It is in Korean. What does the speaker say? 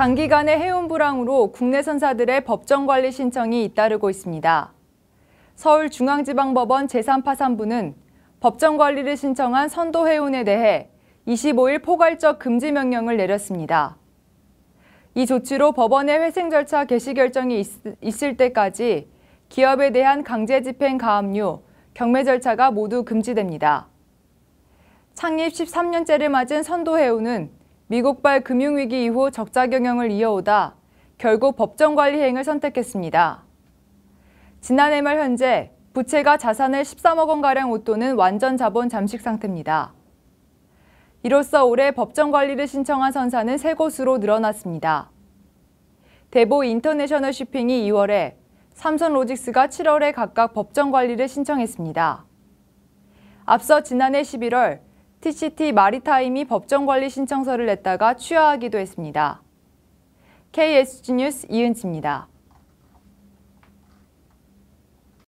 장기간의 해운 불황으로 국내 선사들의 법정 관리 신청이 잇따르고 있습니다. 서울중앙지방법원 제3파산부는 법정 관리를 신청한 선도 해운에 대해 25일 포괄적 금지 명령을 내렸습니다. 이 조치로 법원의 회생 절차 개시 결정이 있, 을 때까지 기업에 대한 강제 집행 가압류, 경매 절차가 모두 금지됩니다. 창립 13년째를 맞은 선도 해운은 미국발 금융위기 이후 적자 경영을 이어오다 결국 법정관리 행을 선택했습니다. 지난해 말 현재 부채가 자산을 13억 원가량 웃도는 완전 자본 잠식 상태입니다. 이로써 올해 법정관리를 신청한 선사는 세 곳으로 늘어났습니다. 대보 인터내셔널 쇼핑이 2월에, 삼성로직스가 7월에 각각 법정관리를 신청했습니다. 앞서 지난해 11월 TCT 마리타임이 법정관리 신청서를 냈다가 취하하기도 했습니다. KSG 뉴스 이은지입니다.